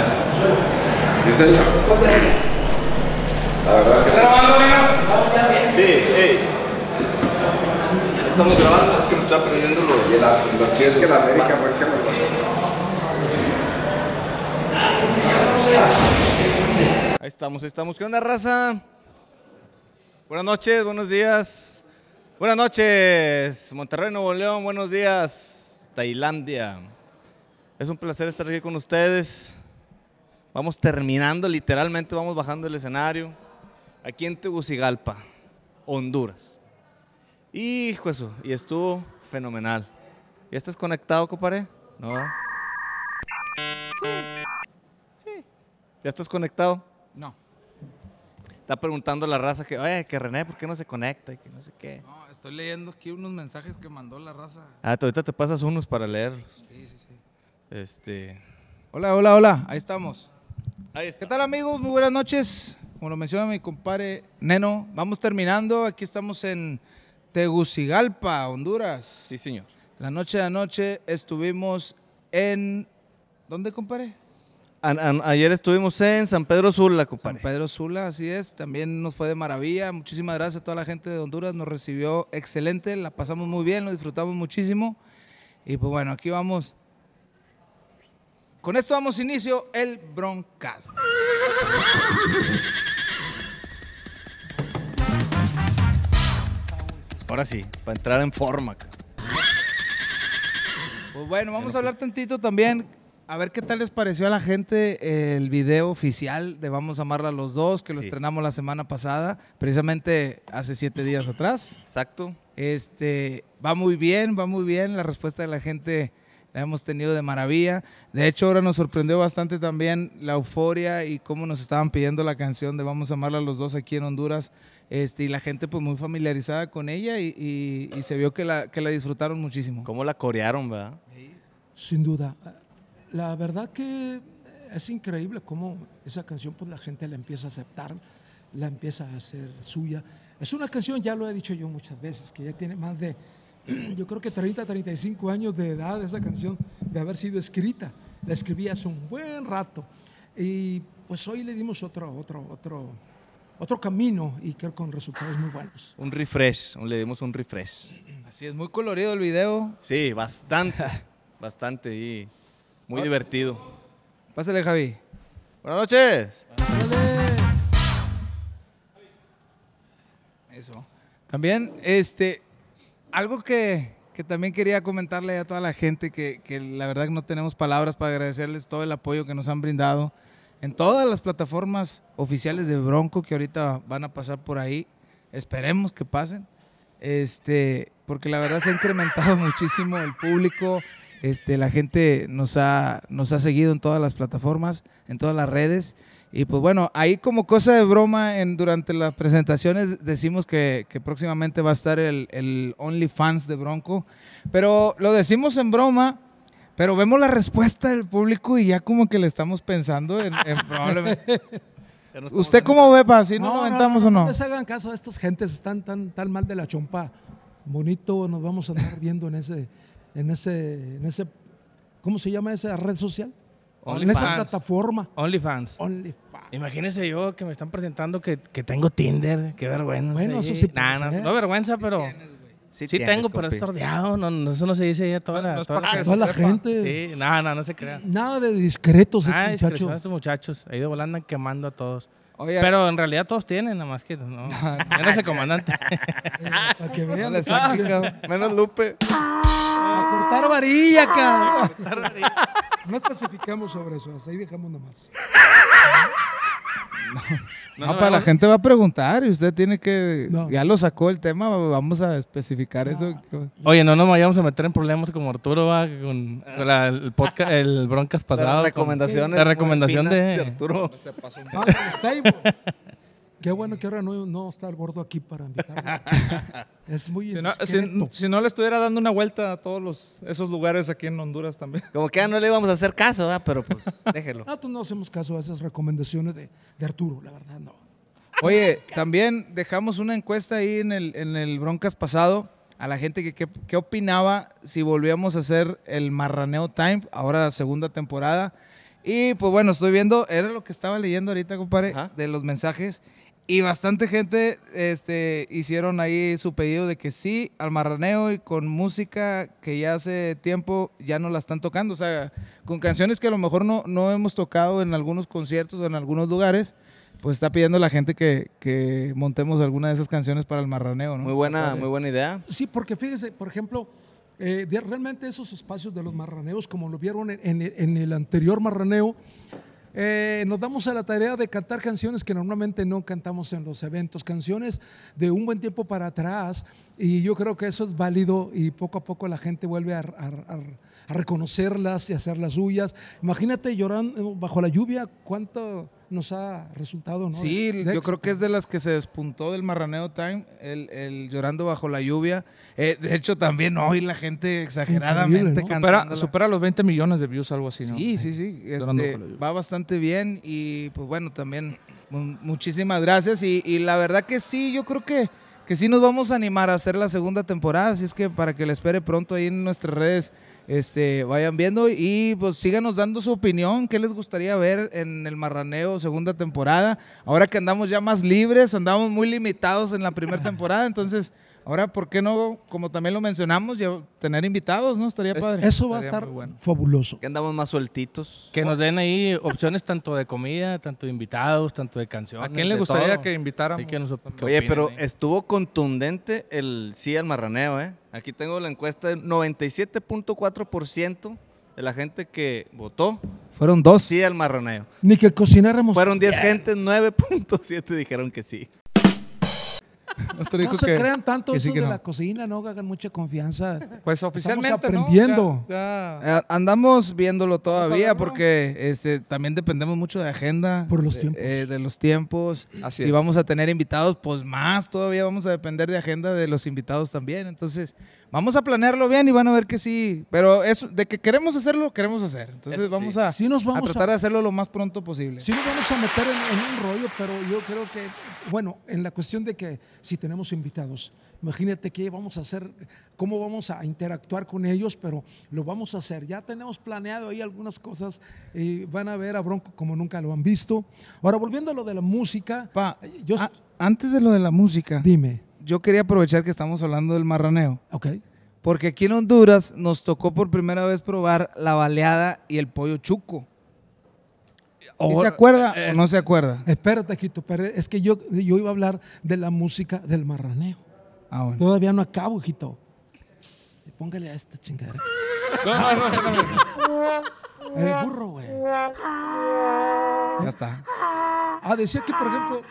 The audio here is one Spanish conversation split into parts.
más. ¿Es eso? La verdad que... grabando, Sí, Estamos grabando, es que me está aprendiendo lo que es que la América fue que me Ahí estamos, ahí estamos. ¿Qué onda, raza? Buenas noches, buenos días. Buenas noches, Monterrey, Nuevo León. Buenos días, Tailandia. Es un placer estar aquí con ustedes. Vamos terminando, literalmente vamos bajando el escenario. Aquí en Tegucigalpa, Honduras. Hijo eso, y estuvo fenomenal. ¿Ya estás conectado, compadre? No. Sí. Sí. ¿Ya estás conectado? No. Está preguntando la raza que, oye, que René, ¿por qué no se conecta? Y que no sé qué. No, estoy leyendo aquí unos mensajes que mandó la raza. Ah, ahorita te pasas unos para leerlos. Sí, sí, sí. Este. Hola, hola, hola. Ahí estamos. ¿Qué tal amigos? Muy buenas noches. Como lo menciona mi compadre Neno, vamos terminando. Aquí estamos en Tegucigalpa, Honduras. Sí, señor. La noche de anoche estuvimos en... ¿Dónde, compadre? ayer estuvimos en San Pedro Sula, compadre. San Pedro Sula, así es. También nos fue de maravilla. Muchísimas gracias a toda la gente de Honduras. Nos recibió excelente. La pasamos muy bien, lo disfrutamos muchísimo. Y pues bueno, aquí vamos con esto damos inicio el broadcast. Ahora sí, para entrar en forma. Pues bueno, vamos a hablar tantito también. A ver qué tal les pareció a la gente el video oficial de Vamos a amarla los dos, que lo estrenamos la semana pasada, precisamente hace siete días atrás. Exacto. Este, va muy bien, va muy bien. La respuesta de la gente la hemos tenido de maravilla. De hecho, ahora nos sorprendió bastante también la euforia y cómo nos estaban pidiendo la canción de Vamos a amarla a los dos aquí en Honduras. Este, y la gente pues muy familiarizada con ella y, se vio que la, que la disfrutaron muchísimo. ¿Cómo la corearon, verdad? Sin duda. La verdad que es increíble cómo esa canción pues la gente la empieza a aceptar, la empieza a hacer suya. Es una canción, ya lo he dicho yo muchas veces, que ya tiene más de yo creo que 30, 35 años de edad esa canción, de haber sido escrita. La escribí hace un buen rato. Y pues hoy le dimos otro, otro, otro, otro camino y creo con resultados muy buenos. Un refresh, le dimos un refresh. Así es, muy colorido el video. Sí, bastante, bastante y muy divertido. Pásale, Javi. Buenas noches. Eso. También, este, algo que, que, también quería comentarle a toda la gente, que, que la verdad que no tenemos palabras para agradecerles todo el apoyo que nos han brindado en todas las plataformas oficiales de Bronco que ahorita van a pasar por ahí. Esperemos que pasen. Este, porque la verdad se ha incrementado muchísimo el público. Este, la gente nos ha, nos ha seguido en todas las plataformas, en todas las redes. Y pues bueno, ahí como cosa de broma, en, durante las presentaciones decimos que, próximamente va a estar el, el OnlyFans de Bronco, pero lo decimos en broma, pero vemos la respuesta del público y ya como que le estamos pensando en, probablemente... ¿Usted cómo ve, pa? ¿Si no, lo aventamos o no? No se hagan caso estas gentes, están tan, tan mal de la chompa. Bonito, nos vamos a estar viendo en ese, en ese, en ese, ¿cómo se llama esa red social? OnlyFans. En esa plataforma. OnlyFans. OnlyFans. Imagínese yo que me están presentando que, que tengo Tinder. Qué vergüenza. Bueno, eso sí. no, ¿eh? no, vergüenza, pero. Sí, tengo, pero es sordeado. eso no se dice ya toda, la, toda, la, gente. Sí, nada, nada, no se crean. Nada de discretos este nada estos muchachos. estos muchachos. Ahí de volanda quemando a todos. pero en realidad todos tienen, nada más que no. Menos el comandante. Para que vean. menos Lupe. ¡Estar varilla, ah. cabrón. No especificamos sobre eso, hasta ahí dejamos nomás. No, ah, para la gente va a preguntar y usted tiene que. Ya lo sacó el tema, vamos a especificar eso. Oye, no nos vayamos a meter en problemas como Arturo va con, el podcast, el broncas pasado. La recomendación, la recomendación de, Arturo. Se pasó un Qué bueno que ahora no, no está el gordo aquí para invitarlo. es muy si no, si, no, le estuviera dando una vuelta a todos los, esos lugares aquí en Honduras también. Como que ya no le íbamos a hacer caso, ¿verdad? pero pues déjelo. No, ah, tú pues no hacemos caso a esas recomendaciones de, Arturo, la verdad no. Oye, también dejamos una encuesta ahí en el, en el Broncas pasado a la gente que qué opinaba si volvíamos a hacer el Marraneo Time, ahora la segunda temporada. Y pues bueno, estoy viendo, era lo que estaba leyendo ahorita, compadre, de los mensajes. Y bastante gente este, hicieron ahí su pedido de que sí al marraneo y con música que ya hace tiempo ya no la están tocando. O sea, con canciones que a lo mejor no, no hemos tocado en algunos conciertos o en algunos lugares, pues está pidiendo la gente que, montemos alguna de esas canciones para el marraneo. Muy, buena, muy buena idea. Sí, porque fíjese, por ejemplo, eh, realmente esos espacios de los marraneos, como lo vieron en el anterior marraneo, eh, nos damos a la tarea de cantar canciones que normalmente no cantamos en los eventos, canciones de un buen tiempo para atrás, y yo creo que eso es válido y poco a poco la gente vuelve a, a reconocerlas y hacerlas suyas. Imagínate llorando bajo la lluvia, cuánto nos ha resultado, ¿no? Sí, yo creo que es de las que se despuntó del Marraneo Time, el, Llorando bajo la lluvia. Eh, de hecho, también hoy la gente exageradamente supera, los 20 millones de views, algo así, ¿no? Sí, sí, sí. Este, va bastante bien y pues bueno, también muchísimas gracias y, la verdad que sí, yo creo que que sí nos vamos a animar a hacer la segunda temporada, así es que para que la espere pronto ahí en nuestras redes este, vayan viendo y pues síganos dando su opinión, qué les gustaría ver en el Marraneo segunda temporada. Ahora que andamos ya más libres, andamos muy limitados en la primera temporada, entonces Ahora, ¿por qué no, como también lo mencionamos, tener invitados, no? Estaría padre. Eso va a estar fabuloso. Que andamos más sueltitos. Que nos den ahí opciones tanto de comida, tanto de invitados, tanto de canciones. ¿A quién le gustaría que invitaran? Oye, pero estuvo contundente el sí al marraneo, ¿eh? Aquí tengo la encuesta 97.4% de la gente que votó. Fueron dos. Sí al marraneo. Ni que cocináramos. Fueron 10 gente, 9.7 dijeron que sí. no se que, crean tanto eso de la cocina, no hagan mucha confianza. Pues oficialmente Estamos aprendiendo. Eh, andamos viéndolo todavía porque este, también dependemos mucho de agenda. Por los tiempos. Eh, de los tiempos. Así si vamos a tener invitados, pues más todavía vamos a depender de agenda de los invitados también. Entonces, Vamos a planearlo bien y van a ver que sí. Pero es de que queremos hacerlo, queremos hacer. Entonces vamos, A, a, tratar de hacerlo lo más pronto posible. Sí nos vamos a meter en, un rollo, pero yo creo que, bueno, en la cuestión de que si tenemos invitados, imagínate qué vamos a hacer, cómo vamos a interactuar con ellos, pero lo vamos a hacer. Ya tenemos planeado ahí algunas cosas y van a ver a Bronco como nunca lo han visto. Ahora, volviendo a lo de la música, pa, yo, antes de lo de la música, dime yo quería aprovechar que estamos hablando del marraneo. Ok. Porque aquí en Honduras nos tocó por primera vez probar la baleada y el pollo chuco. se acuerda o no se acuerda? Espérate, Quito, es que yo, yo iba a hablar de la música del marraneo. Ah, Todavía no acabo, hijito Póngale a esta chingadera. El burro, güey. Ya está. Ah, decía que, por ejemplo,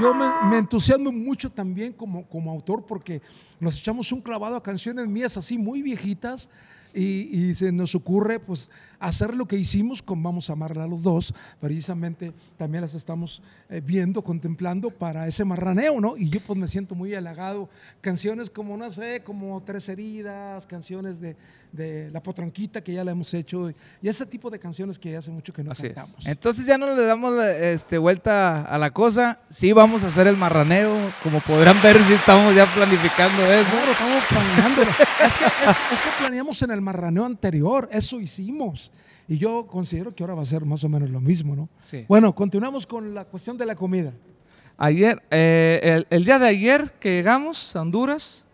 yo me, entusiasmo mucho también como, como autor porque nos echamos un clavado a canciones mías así muy viejitas y se nos ocurre pues hacer lo que hicimos con Vamos a Amarla a los dos, precisamente también las estamos eh, viendo, contemplando para ese marraneo, ¿no? Y yo pues me siento muy halagado. Canciones como, no sé, como Tres Heridas, canciones de, La Potranquita que ya la hemos hecho, y ese tipo de canciones que hace mucho que no cantamos. Entonces ya no le damos este, vuelta a la cosa, sí vamos a hacer el marraneo, como podrán ver, si estamos ya planificando eso. estamos planeando. eso planeamos en el marraneo anterior, eso hicimos. Y yo considero que ahora va a ser más o menos lo mismo, ¿no? Sí. Bueno, continuamos con la cuestión de la comida. Ayer, eh, el, día de ayer que llegamos a Honduras,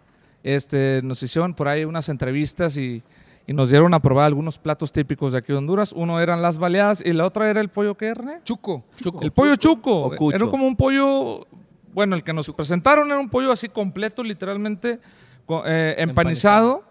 este, nos hicieron por ahí unas entrevistas y, y nos dieron a probar algunos platos típicos de aquí de Honduras. Uno eran las baleadas y la otra era el pollo que Chuco. chuco. El pollo chuco. Era como un pollo, bueno, el que nos presentaron era un pollo así completo, literalmente eh, empanizado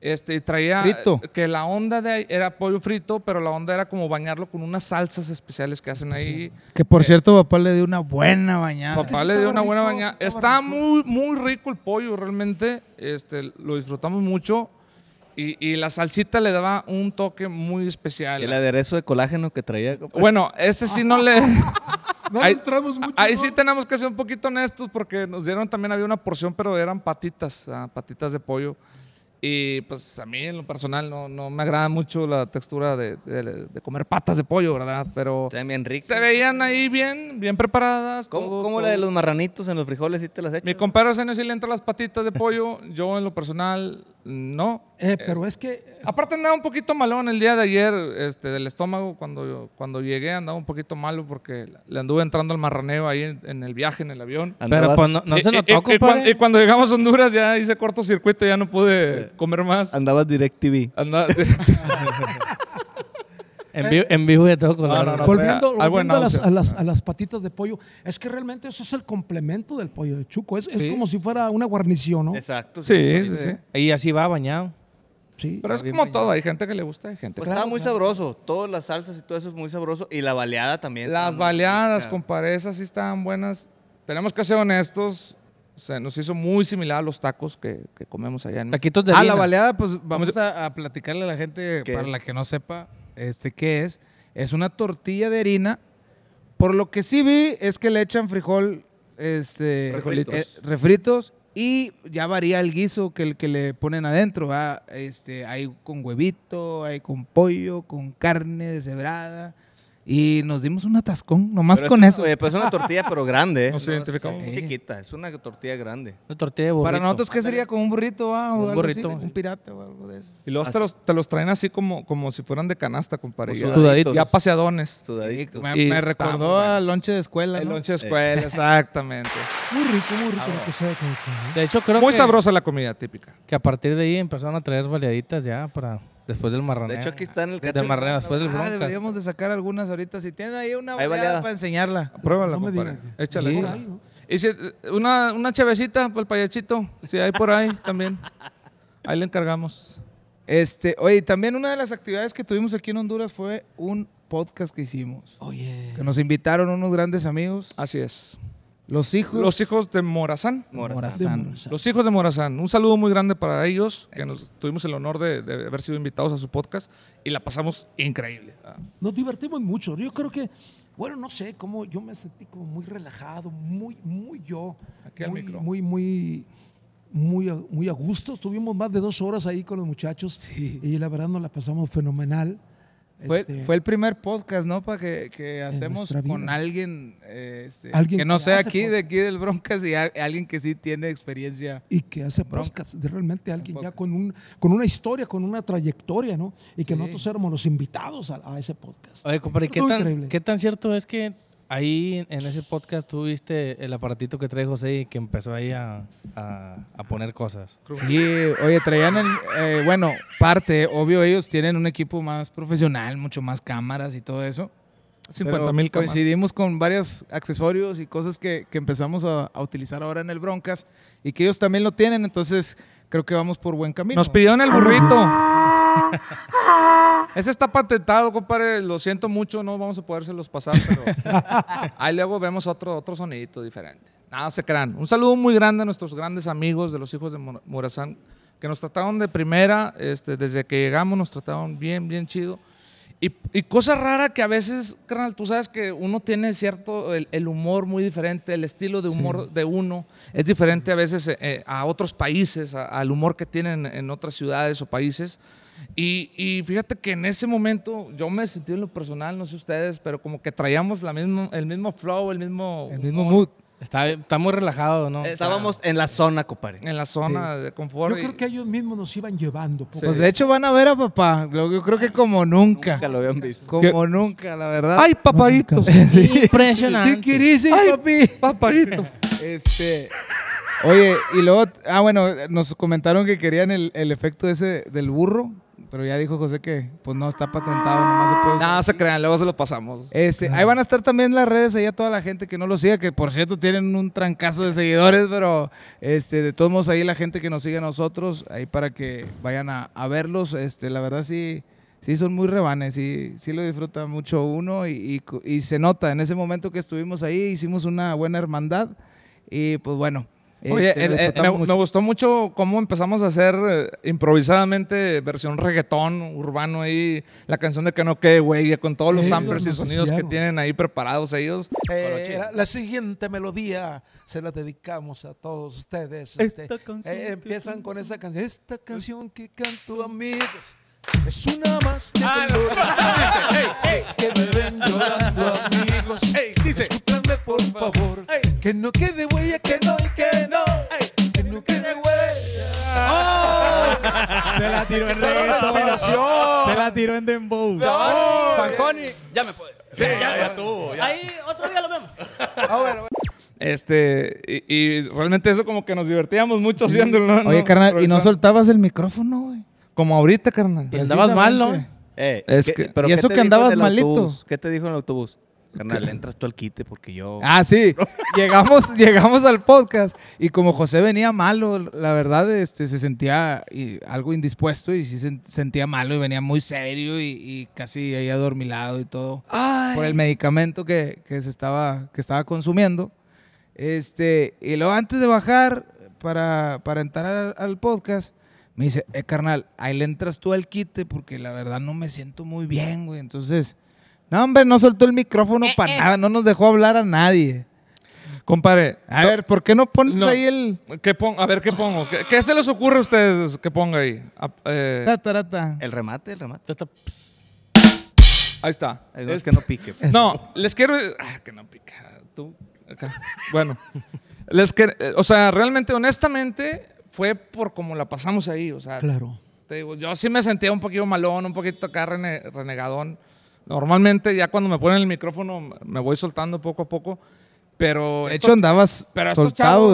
este, traía que la onda de era pollo frito, pero la onda era como bañarlo con unas salsas especiales que hacen ahí. Que por eh, cierto, papá le dio una buena bañada. Papá le dio una buena bañada. Está, muy, muy rico el pollo, realmente. Este, lo disfrutamos mucho. Y, y, la salsita le daba un toque muy especial. El aderezo de colágeno que traía. Bueno, ese sí no le. ahí, mucho. Ahí sí tenemos que ser un poquito honestos porque nos dieron también, había una porción, pero eran patitas, ah, patitas de pollo. Y pues a mí en lo personal no, me agrada mucho la textura de, comer patas de pollo, ¿verdad? Pero bien se veían ahí bien, bien preparadas. ¿Cómo, la de los marranitos en los frijoles y te las echas? Mi compadre Arsenio sí le entra las patitas de pollo. yo en lo personal no. Eh, pero este, es, que. Eh, aparte andaba un poquito malón el día de ayer, este, del estómago, cuando, cuando llegué andaba un poquito malo porque le anduve entrando al marraneo ahí en, el viaje, en el avión. Pero pues, no, se notó, y, cuando, llegamos a Honduras ya hice cortocircuito, ya no pude eh, comer más. Andabas DirecTV. Andaba DirecTV. ¿Eh? En vivo de todo volviendo, ah. a, las, patitas de pollo, es que realmente eso es el complemento del pollo de chuco. Es, como si fuera una guarnición, ¿no? Exacto. Sí, sí, Y así va bañado. Sí. Pero es como todo, hay gente que le gusta, hay gente pues Está muy sabroso, todas las salsas y todo eso es muy sabroso y la baleada también. Las baleadas, con parejas esas sí estaban buenas. Tenemos que ser honestos, se nos hizo muy similar a los tacos que, comemos allá. Taquitos de ah, la baleada, pues vamos a, platicarle a la gente, para la que no sepa, este, ¿qué es? Es una tortilla de harina. Por lo que sí vi es que le echan frijol, este, refritos, eh, y ya varía el guiso que, el que le ponen adentro. Este, hay con huevito, hay con pollo, con carne deshebrada, y nos dimos un atascón, nomás con eso. pues es una tortilla, pero grande. ¿eh? No se identificó. Es chiquita, es una tortilla grande. Una tortilla de burrito. Para nosotros, ¿qué sería? ¿Con un burrito? Ah, un burrito. un pirata o algo de eso. Y luego ah, te los, te los, traen así como, como si fueran de canasta, compadre. Sudaditos. Ya paseadones. Sudaditos. Me, recordó al lonche de escuela. El lonche de escuela, exactamente. Muy rico, muy rico. Ah, de hecho, creo muy que... Muy sabrosa la comida típica. Que a partir de ahí empezaron a traer baleaditas ya para... Después del marrón. De hecho, aquí está en el cacho. De después del marrón. Ah, deberíamos de sacar algunas ahorita. Si tienen ahí una para enseñarla. Pruébala, no Échale. Y una, chavecita para el payachito, si hay por ahí también. Ahí le encargamos. Este, oye, también una de las actividades que tuvimos aquí en Honduras fue un podcast que hicimos. Oye. Que nos invitaron unos grandes amigos. Así es. Los hijos. Los hijos de Morazán. Morazán. Los hijos de Morazán. Un saludo muy grande para ellos, que nos tuvimos el honor de, haber sido invitados a su podcast y la pasamos increíble. Ah. Nos divertimos mucho. Yo creo que, bueno, no sé cómo yo me sentí como muy relajado, muy, muy yo. Aquí muy, Muy, muy, muy, a gusto. Tuvimos más de dos horas ahí con los muchachos y la verdad nos la pasamos fenomenal. Este, fue, el primer podcast, ¿no? Para que, hacemos con eh, este, alguien, que no sea aquí, de aquí del Broncas y alguien que sí tiene experiencia. Y que hace broncas, realmente alguien ya con, un, con una historia, con una trayectoria, ¿no? Y que nosotros éramos los invitados a, ese podcast. Oye, ¿qué tan, ¿qué tan cierto es que Ahí en ese podcast tuviste el aparatito que trae José y que empezó ahí a, a, poner cosas. Sí, oye, traían el, eh, bueno, parte, obvio, ellos tienen un equipo más profesional, mucho más cámaras y todo eso. 50 mil cámaras. Coincidimos con varios accesorios y cosas que, empezamos a, a, utilizar ahora en el Broncas y que ellos también lo tienen, entonces creo que vamos por buen camino. Nos pidieron el burrito. Ese está patentado, compadre. Lo siento mucho, no vamos a podérselos pasar, pero ahí luego vemos otro, otro sonidito diferente. Nada, se crean. Un saludo muy grande a nuestros grandes amigos de los hijos de Morazán, que nos trataron de primera, este, desde que llegamos nos trataron bien, bien chido. Y, cosa rara que a veces, carnal, tú sabes que uno tiene cierto, el, humor muy diferente, el estilo de humor de uno es diferente a veces eh, eh, a otros países, al humor que tienen en otras ciudades o países. Y, fíjate que en ese momento yo me sentí en lo personal, no sé ustedes, pero como que traíamos el mismo flow, el mismo... El mismo mood. Está, muy relajado, ¿no? Estábamos en la zona, compadre. En la zona de confort. Yo creo que ellos mismos nos iban llevando. Pues, pues de hecho van a ver a papá. Yo creo que como nunca. Nunca lo habían visto. Como nunca, la verdad. ¡Ay, papadito! Impresionante. ¿Qué eh, Ay, Este... Oye, y luego... Ah, bueno, nos comentaron que querían el, el efecto ese del burro. Pero ya dijo José que, pues no, está patentado, nomás se puede Nada se crean, luego se lo pasamos. Este, ahí van a estar también las redes, ahí a toda la gente que no lo siga, que por cierto tienen un trancazo de seguidores, pero este, de todos modos ahí la gente que nos sigue a nosotros, ahí para que vayan a, verlos, este, la verdad sí, sí son muy rebanes, sí, sí lo disfruta mucho uno y, y se nota, en ese momento que estuvimos ahí hicimos una buena hermandad y pues bueno. Oye, este, eh, me, gustó mucho cómo empezamos a hacer eh, improvisadamente versión reggaetón urbano ahí, la canción de que no quede, güey, con todos los eh, samplers y sonidos que tienen ahí preparados ellos. la, siguiente melodía se la dedicamos a todos ustedes. Este, empiezan con esa canción, esta canción que canto amigos. Es una más que ah, dice, hey, es que me ven llorando amigos. dice, por favor. Que no quede huella, que no y que no. Que no quede huella. Se la tiró en reggaetón. Se la tiró en dembow. Eh. ya me puede. ya, tuvo. ya. Ahí otro día lo vemos. Ah, este, y, realmente eso como que nos divertíamos mucho haciéndolo. ¿no? Oye, carnal, y no soltabas el micrófono, güey. Como ahorita, carnal. Y andabas mal, ¿no? Eh, es y eso que andabas malito. ¿Qué te dijo en el autobús? Carnal, entras tú al quite porque yo. Ah, sí. llegamos, llegamos al podcast y como José venía malo, la verdad, este, se sentía algo indispuesto y sí se sentía malo y venía muy serio y, casi ahí adormilado y todo. Por el medicamento que, se estaba, que estaba consumiendo. Este, y luego antes de bajar para, entrar al, podcast, me dice, eh, carnal, ahí le entras tú al quite porque la verdad no me siento muy bien, güey. Entonces no, hombre, no soltó el micrófono eh, para eh. nada, no nos dejó hablar a nadie. Compadre. A ver, ¿por qué no pones ahí el. ¿Qué a ver, ¿qué pongo? ¿Qué, se les ocurre a ustedes que ponga ahí? Eh, el remate, el remate. Ahí está. Es, que no pique. Pues. No, les quiero. Ah, que no pique. Tú. Acá. Bueno. les que... O sea, realmente, honestamente, fue por como la pasamos ahí. O sea. Claro. Te digo, yo sí me sentía un poquito malón, un poquito acá renegadón. Normalmente ya cuando me ponen el micrófono me voy soltando poco a poco, pero... De hecho andabas soltado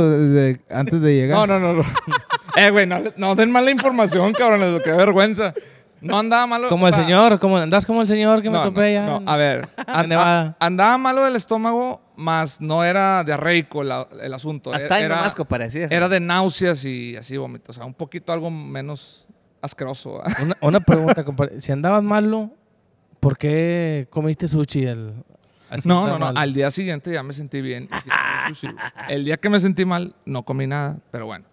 antes de llegar. No, no, no. eh, güey, no, no, den mala información, cabrones, qué vergüenza. No andaba malo. Como el señor, como, andas como el señor que me topé ya. No, a ver, andaba, malo del estómago, más no era de arreico el asunto. E- Hasta era, parecía. Era de náuseas y así vómitos, o sea, un poquito algo menos asqueroso. Una, una, pregunta, compadre. Si andabas malo, ¿Por qué comiste sushi el, no, no, no. Al día siguiente ya me sentí bien. El día que me sentí mal, no comí nada, pero bueno.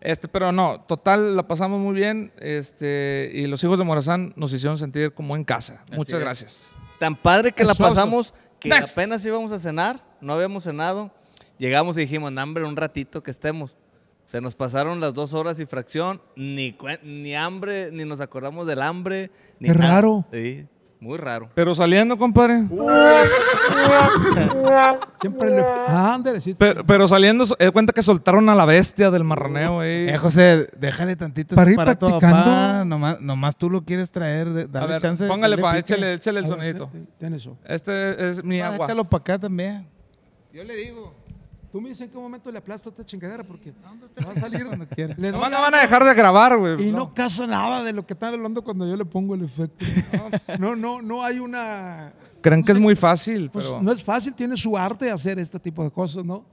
Este, pero no, total, la pasamos muy bien. Este, y los hijos de Morazán nos hicieron sentir como en casa. Muchas gracias. Tan padre que la pasamos que apenas íbamos a cenar, no habíamos cenado. Llegamos y dijimos, hambre, un ratito que estemos. Se nos pasaron las dos horas y fracción, ni, ni hambre, ni nos acordamos del hambre. Ni Qué raro. Sí. Muy raro. Pero saliendo, compadre. Siempre le. Ah, Pero, pero saliendo, eh, cuenta que soltaron a la bestia del marroneo ahí. Eh, José, déjale tantito Para ir practicando. Nomás, tú lo quieres traer. Dale chance. póngale pa, échale, échale el Tienes. sonidito. eso. Este es mi Ah, agua. Échalo para acá también. Yo le digo. Tú me dices en qué momento le aplasta esta chingadera porque va a salir cuando quiera. no, van a dejar de grabar, güey. Y no. casa nada de lo que están hablando cuando yo le pongo el efecto. No, pues no, no hay una. Creen que es muy fácil, pues No es fácil, tiene su arte hacer este tipo de cosas, ¿no?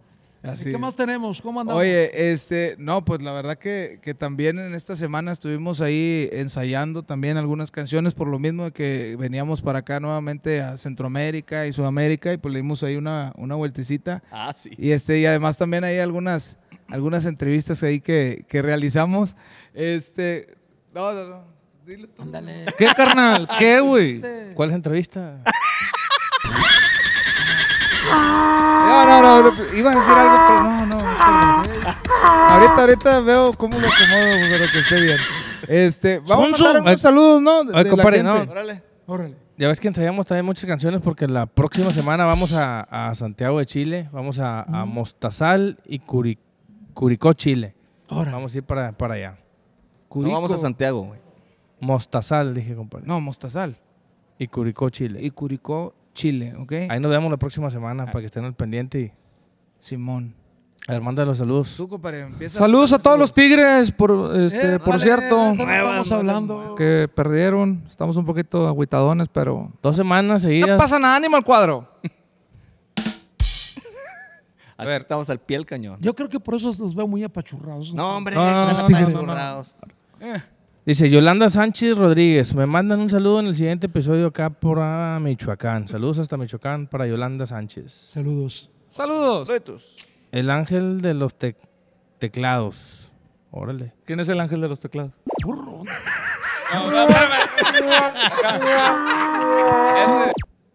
¿Qué más tenemos? ¿Cómo andamos? Oye, este, no, pues la verdad que, también en esta semana estuvimos ahí ensayando también algunas canciones, por lo mismo que veníamos para acá nuevamente a Centroamérica y Sudamérica, y pues le dimos ahí una, una vueltecita. Ah, sí. Y este, y además también hay algunas, algunas entrevistas ahí que, realizamos. Este, no, no, no. Dile tú. Ándale. ¿Qué, carnal? ¿Qué, güey? Este. ¿Cuál es la entrevista? Ah. No, no, no, iba a decir algo, pero no, no. Ahorita, ahorita veo cómo lo acomodo para que esté bien. Este, vamos a mandar unos saludos, ¿no? De- la Órale. Órale. Ya ves que ensayamos también muchas canciones porque la próxima semana vamos a, Santiago de Chile, vamos a, mm. Mostazal y Curicó, Chile. Vamos a ir para, para allá. No vamos a Santiago, güey. Mostazal, dije, compadre. No, Mostazal. Y Curicó, Chile. Y Curicó, Chile, ¿ok? Ahí nos vemos la próxima semana para que estén al pendiente. Y... Simón. A ver, manda los saludos. saludos a, todos los tigres, por, este, por cierto. hablando. Que perdieron. Estamos un poquito agüitadones, pero. Dos semanas seguidas. No pasa nada, ánimo al cuadro. a ver, estamos al pie del cañón. Yo creo que por eso los veo muy apachurrados. No, hombre, apachurrados. Dice Yolanda Sánchez Rodríguez, me mandan un saludo en el siguiente episodio acá por ah, Michoacán. Saludos hasta Michoacán para Yolanda Sánchez. Saludos. Saludos. El ángel de los teclados. Órale. ¿Quién es el ángel de los teclados?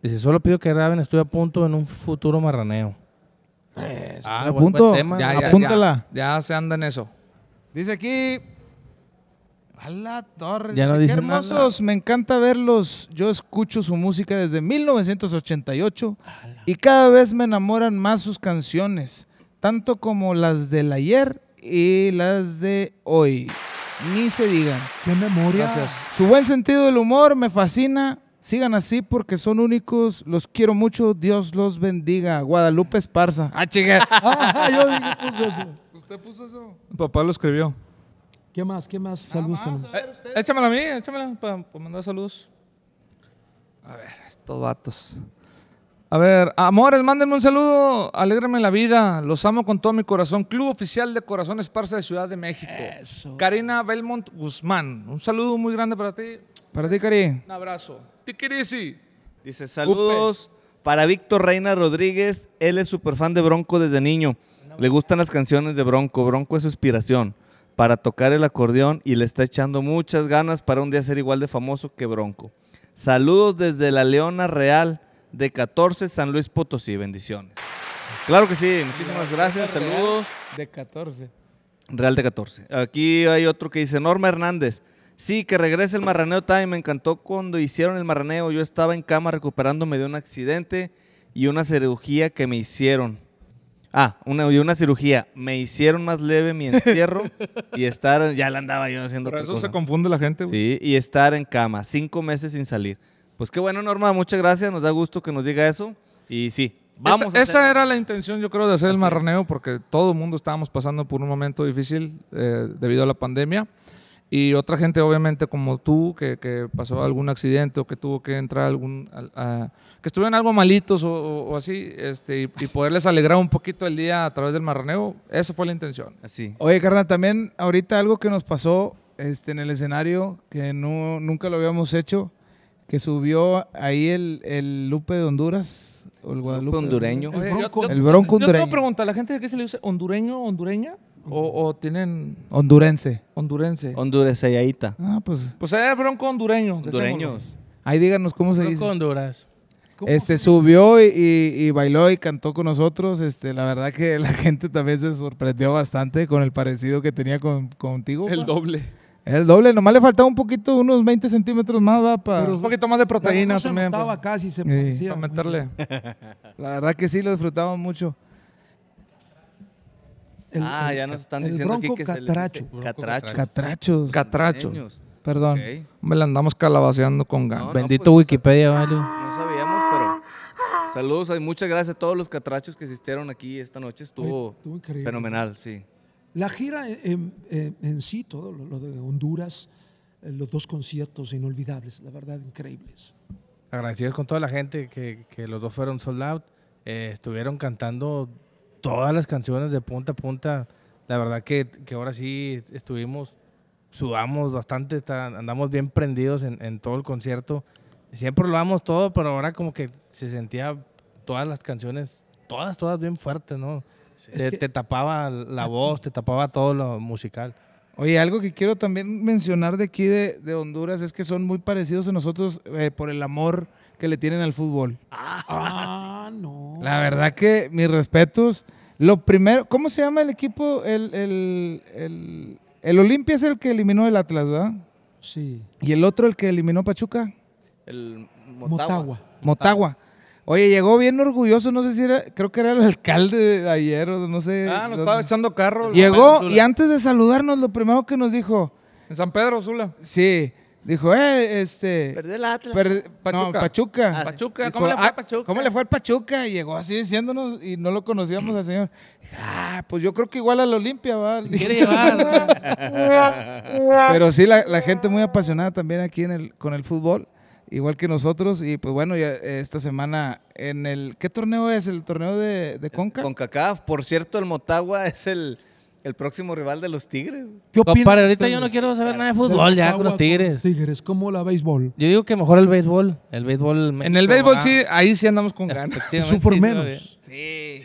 Dice, solo pido que graben, estoy a punto en un futuro marraneo. Pues, a ah, punto. Apúntala. Ya, ya se anda en eso. Dice aquí a la torre. Ya Qué hermosos, me encanta verlos. Yo escucho su música desde 1988 y cada vez me enamoran más sus canciones, tanto como las del ayer y las de hoy. Ni se digan. Qué memoria. Su buen sentido del humor me fascina. Sigan así porque son únicos. Los quiero mucho. Dios los bendiga. Guadalupe Esparza. Ah, pues, eso. ¿Usted puso eso? Papá lo escribió. ¿Qué más? ¿Qué más? Saludos eh, Échamelo a mí, échamelo para, mandar saludos. A ver, estos vatos. A ver, amores, mándenme un saludo. Alégrame la vida. Los amo con todo mi corazón. Club Oficial de Corazón Esparza de Ciudad de México. Karina Belmont Guzmán. Un saludo muy grande para ti. Para ti, Karina Un abrazo. Tikirisi. Dice, saludos para Víctor Reina Rodríguez. Él es súper fan de Bronco desde niño. Le gustan las canciones de Bronco. Bronco es su inspiración para tocar el acordeón y le está echando muchas ganas para un día ser igual de famoso que Bronco. Saludos desde la Leona Real de 14 San Luis Potosí. Bendiciones. Claro que sí, muchísimas gracias. Saludos. De 14. Real de 14. Aquí hay otro que dice Norma Hernández. Sí, que regrese el marraneo también, Me encantó cuando hicieron el marraneo. Yo estaba en cama recuperándome de un accidente y una cirugía que me hicieron. Ah, una, y una cirugía. Me hicieron más leve mi encierro y estar. Ya la andaba yo haciendo. eso se confunde la gente, Sí, y estar en cama. Cinco meses sin salir. Pues qué bueno, Norma. Muchas gracias. Nos da gusto que nos diga eso. Y sí, vamos. Esa, era la intención, yo creo, de hacer el marroneo porque todo el mundo estábamos pasando por un momento difícil eh, debido a la pandemia. Y otra gente, obviamente, como tú, que, pasó algún accidente o que tuvo que entrar algún, a, algún... que estuvieron algo malitos o, así, este, y, poderles alegrar un poquito el día a través del marraneo, esa fue la intención. Así. Oye, carnal, también ahorita algo que nos pasó este, en el escenario, que no, nunca lo habíamos hecho, que subió ahí el, Lupe de Honduras, el Guadalupe. Lupe hondureño. El bronco, hondureño. Yo pregunta, ¿la gente de qué se le dice hondureño, hondureña? O, o tienen. Hondurense. Hondurense. aita Ah, pues. Pues era bronco hondureño. Hondureños. Ahí díganos cómo se dice. Honduras. Este subió y, bailó y cantó con nosotros. Este, la verdad que la gente también se sorprendió bastante con el parecido que tenía contigo. El doble. El doble, nomás le faltaba un poquito, unos 20 centímetros más, va, para... un poquito más de proteína se casi, se Para meterle. La verdad que sí, lo disfrutamos mucho. El, ah, ya nos están diciendo aquí que catracho. catracho. Catrachos. Perdón. Me la andamos calabaceando con gan pues, Bendito Wikipedia, No sabíamos, pero. Saludos y muchas gracias a todos los catrachos que asistieron aquí esta noche. Estuvo, fenomenal, sí. La gira en, sí, todo lo, de Honduras, eh, los dos conciertos inolvidables, la verdad, increíbles. Agradecidos con toda la gente que, los dos fueron sold out. Eh, estuvieron cantando todas las canciones de punta a punta. La verdad que, que ahora sí estuvimos, sudamos bastante, andamos bien prendidos en, todo el concierto. Siempre lo vamos todo, pero ahora como que se sentía todas las canciones, todas, todas bien fuertes, ¿no? te, tapaba la voz, te tapaba todo lo musical. Oye, algo que quiero también mencionar de aquí de, de Honduras es que son muy parecidos a nosotros eh, por el amor que le tienen al fútbol. Ah, ah, no. La verdad que mis respetos. Lo primero, ¿cómo se llama el equipo? El, el, Olimpia es el que eliminó el Atlas, ¿verdad? Sí. ¿Y el otro el que eliminó Pachuca? El Motagua. Motagua. Oye, llegó bien orgulloso, no sé si era, creo que era el alcalde de ayer, o no sé. Ah, nos estaba echando carros Llegó y antes de saludarnos, lo primero que nos dijo. En San Pedro, Sula. Sí. Dijo, eh, este. el Atlas. Pachuca. No, Pachuca. Ah, ¿Cómo le fue al ah, Pachuca? ¿Cómo le fue al Pachuca? Y llegó así diciéndonos y no lo conocíamos al señor. Ah, pues yo creo que igual a la Olimpia va. Quiere llevar. Pero sí, la, la, gente muy apasionada también aquí en el, con el fútbol, igual que nosotros. Y pues bueno, ya eh, esta semana en el. ¿Qué torneo es? ¿El torneo de, de Conca? Concacaf. Por cierto, el Motagua es el el próximo rival de los Tigres. ¿Qué opinas? Para ahorita yo no quiero saber nada de fútbol ya con los Tigres. tigres, como la béisbol. Yo digo que mejor el béisbol. El béisbol. En el béisbol sí, ahí sí andamos con ganas. Sufro menos. Sí.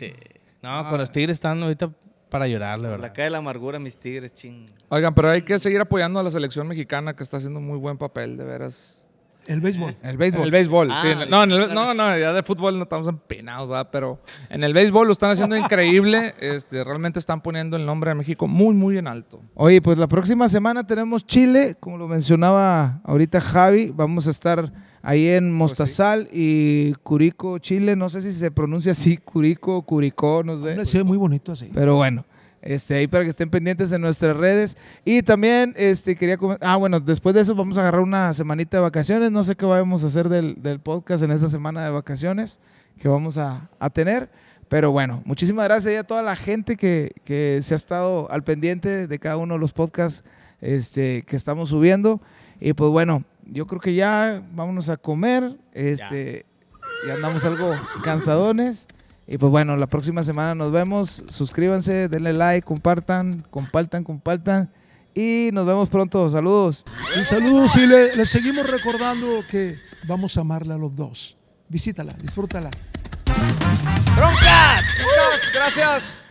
No, con los Tigres están ahorita para llorar, la verdad. La cae la amargura, mis Tigres, ching. Oigan, pero hay que seguir apoyando a la selección mexicana que está haciendo muy buen papel, de veras. El béisbol. El béisbol. El béisbol. Ah, no, no, no, ya de fútbol no estamos empenados, ¿verdad? pero en el béisbol lo están haciendo increíble. Este, realmente están poniendo el nombre de México muy, muy en alto. Oye, pues la próxima semana tenemos Chile, como lo mencionaba ahorita Javi. Vamos a estar ahí en pues Mostazal y Curico, Chile. No sé si se pronuncia así, Curico, Curicó, no sé. muy bonito así. Pero bueno. Este, ahí para que estén pendientes en nuestras redes. Y también este, quería Ah, bueno, después de eso vamos a agarrar una semanita de vacaciones. No sé qué vamos a hacer del, del podcast en esa semana de vacaciones que vamos a, a tener. Pero bueno, muchísimas gracias a toda la gente que, que, se ha estado al pendiente de cada uno de los podcasts este, que estamos subiendo. Y pues bueno, yo creo que ya vámonos a comer. Este, ya andamos algo cansadones. Y pues bueno, la próxima semana nos vemos. Suscríbanse, denle like, compartan, compartan, compartan. Y nos vemos pronto. Saludos. Y saludos y les seguimos recordando que vamos a amarla a los dos. Visítala, disfrútala. ¡Bronca! gracias.